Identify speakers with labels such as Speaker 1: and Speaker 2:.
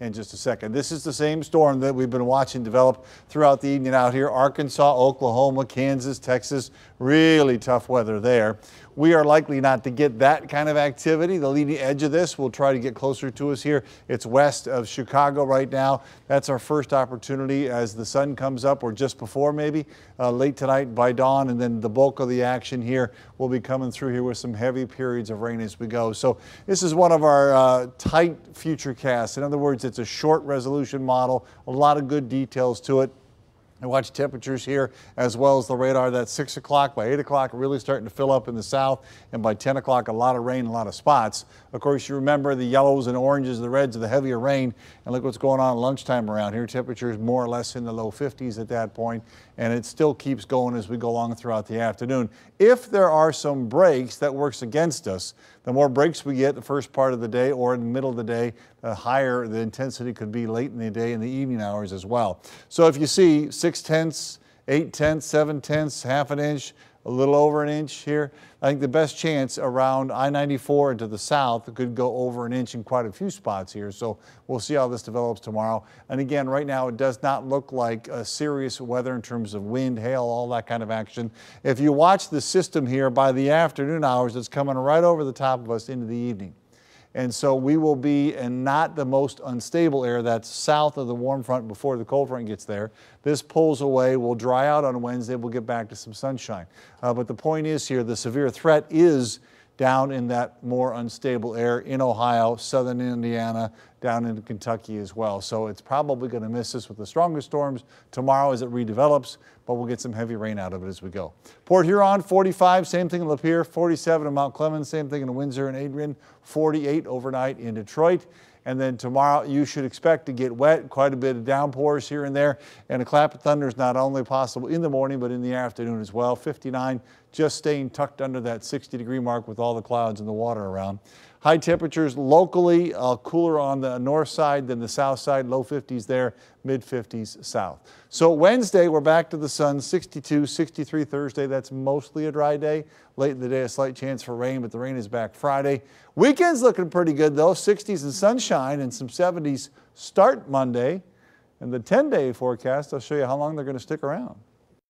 Speaker 1: in just a second. This is the same storm that we've been watching develop throughout the evening out here. Arkansas, Oklahoma, Kansas, Texas, really tough weather there we are likely not to get that kind of activity. The leading edge of this will try to get closer to us here. It's west of Chicago right now. That's our first opportunity as the sun comes up or just before maybe uh, late tonight by dawn. And then the bulk of the action here will be coming through here with some heavy periods of rain as we go. So this is one of our uh, tight future casts. In other words, it's a short resolution model, a lot of good details to it. And watch temperatures here as well as the radar. That's 6 o'clock. By 8 o'clock, really starting to fill up in the south. And by 10 o'clock, a lot of rain, a lot of spots. Of course, you remember the yellows and oranges, the reds, the heavier rain. And look what's going on lunchtime around here. Temperatures more or less in the low 50s at that point, And it still keeps going as we go along throughout the afternoon. If there are some breaks, that works against us. The more breaks we get the first part of the day or in the middle of the day, the higher the intensity could be late in the day and the evening hours as well. So if you see six tenths, eight tenths, seven tenths, half an inch, a little over an inch here. I think the best chance around I-94 and to the south could go over an inch in quite a few spots here. So we'll see how this develops tomorrow. And again, right now it does not look like serious weather in terms of wind, hail, all that kind of action. If you watch the system here by the afternoon hours, it's coming right over the top of us into the evening. And so we will be in not the most unstable air that's south of the warm front before the cold front gets there. This pulls away, will dry out on Wednesday, we'll get back to some sunshine. Uh, but the point is here, the severe threat is down in that more unstable air in Ohio, southern Indiana, down into Kentucky as well. So it's probably going to miss us with the stronger storms tomorrow as it redevelops, but we'll get some heavy rain out of it as we go. Port Huron, 45, same thing in Lapeer, 47 in Mount Clemens, same thing in Windsor and Adrian, 48 overnight in Detroit. And then tomorrow, you should expect to get wet, quite a bit of downpours here and there. And a clap of thunder is not only possible in the morning, but in the afternoon as well. 59, just staying tucked under that 60 degree mark with all the clouds and the water around. High temperatures locally, uh, cooler on the north side than the south side, low 50s there, mid 50s south. So Wednesday, we're back to the sun, 62, 63 Thursday. That's mostly a dry day. Late in the day, a slight chance for rain, but the rain is back Friday. Weekend's looking pretty good though, 60s and sunshine and some 70s start Monday. And the 10 day forecast, I'll show you how long they're going to stick around.